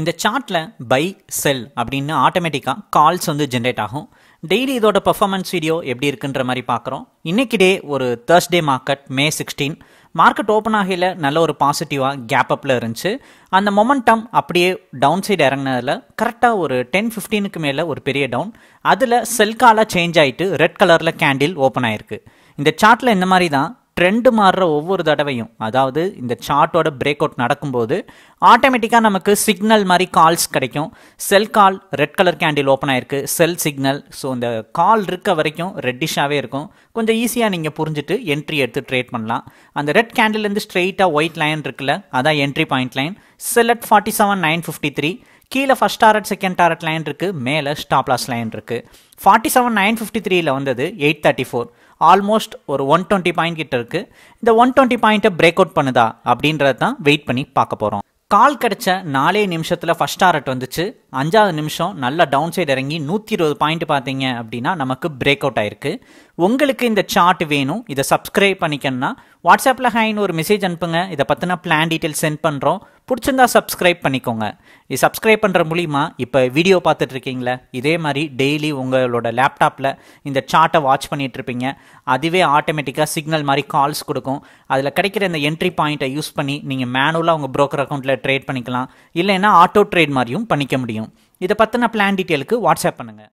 இந்த சார்ட்டில் பை செல் அப்படின்னு ஆட்டோமேட்டிக்காக கால்ஸ் வந்து ஜென்ரேட் ஆகும் டெய்லி இதோட பெர்ஃபார்மன்ஸ் வீடியோ எப்படி இருக்குன்ற மாதிரி பார்க்குறோம் இன்றைக்கி டே ஒரு Thursday market May sixteen market open ஆகியில் நல்ல ஒரு பாசிட்டிவாக கேப் அப்பில் இருந்துச்சு அந்த மொமெண்டம் அப்படியே டவுன் சைடு இறங்கினதில் கரெக்டாக ஒரு டென் ஃபிஃப்டீனுக்கு மேலே ஒரு பெரிய டவுன் அதில் செல்காலாக சேஞ்ச் ஆகிட்டு ரெட் கலரில் கேண்டில் ஓப்பன் ஆயிருக்கு இந்த சார்ட்டில் இந்த மாதிரி தான் ட்ரெண்டு மாறுற ஒவ்வொரு தடவையும் அதாவது இந்த சார்ட்டோட பிரேக் அவுட் நடக்கும்போது ஆட்டோமேட்டிக்காக நமக்கு சிக்னல் மாதிரி கால்ஸ் கிடைக்கும் sell call red colour candle open ஆயிருக்கு செல் சிக்னல் ஸோ இந்த கால் இருக்க வரைக்கும் ரெட்டிஷாகவே இருக்கும் கொஞ்சம் ஈஸியாக நீங்கள் புரிஞ்சுட்டு என்ட்ரி எடுத்து ட்ரேட் பண்ணலாம் அந்த ரெட் இருந்து ஸ்ட்ரெயிட்டாக ஒயிட் லைன் இருக்குல்ல அதான் entry point line sell at forty seven nine fifty three கீழே first target second target line இருக்குது மேலே ஸ்டாப்லாஸ் லைன் இருக்குது ஃபார்ட்டி செவன் நைன் ஃபிஃப்டி த்ரீயில் வந்தது எயிட் தேர்ட்டி ஃபோர் ஆல்மோஸ்ட் ஒரு ஒன் டுவெண்ட்டி பாயிண்ட் கிட்ட இருக்குது இந்த ஒன் டுவெண்ட்டி பாயிண்ட்டை பிரேக் அவுட் பண்ணுதா அப்படின்றத தான் வெயிட் பண்ணி பார்க்க போகிறோம் கால் கிடச்ச நாலே நிமிஷத்தில் ஃபஸ்ட் டாரட் வந்துச்சு அஞ்சாவது நிமிஷம் நல்லா டவுன் சைடு இறங்கி நூற்றி இருபது பாயிண்ட் பார்த்தீங்க அப்படின்னா நமக்கு பிரேக் அவுட் ஆயிருக்கு உங்களுக்கு இந்த சார்ட் வேணும் இதை சப்ஸ்கிரைப் பண்ணிக்கணும்னா வாட்ஸ்அப்பில் ஹைன்னு ஒரு மெசேஜ் அனுப்புங்க இதை பற்றின பிளான் டீட்டெயில் சென்ட் பண்ணுறோம் பிடிச்சிருந்தா சப்ஸ்கிரைப் பண்ணிக்கோங்க இது சப்ஸ்கிரைப் பண்ணுற மூலிமா இப்போ வீடியோ பார்த்துட்டு இதே மாதிரி டெய்லி உங்களோட லேப்டாப்பில் இந்த சார்ட்டை வாட்ச் பண்ணிகிட்ருப்பீங்க இருப்பீங்க அதுவே ஆட்டோமேட்டிக்காக சிக்னல் மாதிரி கால்ஸ் கொடுக்கும் அதில் கிடைக்கிற இந்த என்ட்ரி பாயிண்ட்டை யூஸ் பண்ணி நீங்கள் மேனுவலாக உங்கள் ப்ரோக்கர் அக்கௌண்ட்டில் ட்ரேட் பண்ணிக்கலாம் இல்லைன்னா ஆட்டோ ட்ரேட் மாதிரியும் பண்ணிக்க முடியும் வேணும் இதை பற்றின பிளான் டீட்டெயிலுக்கு வாட்ஸ்அப் பண்ணுங்கள்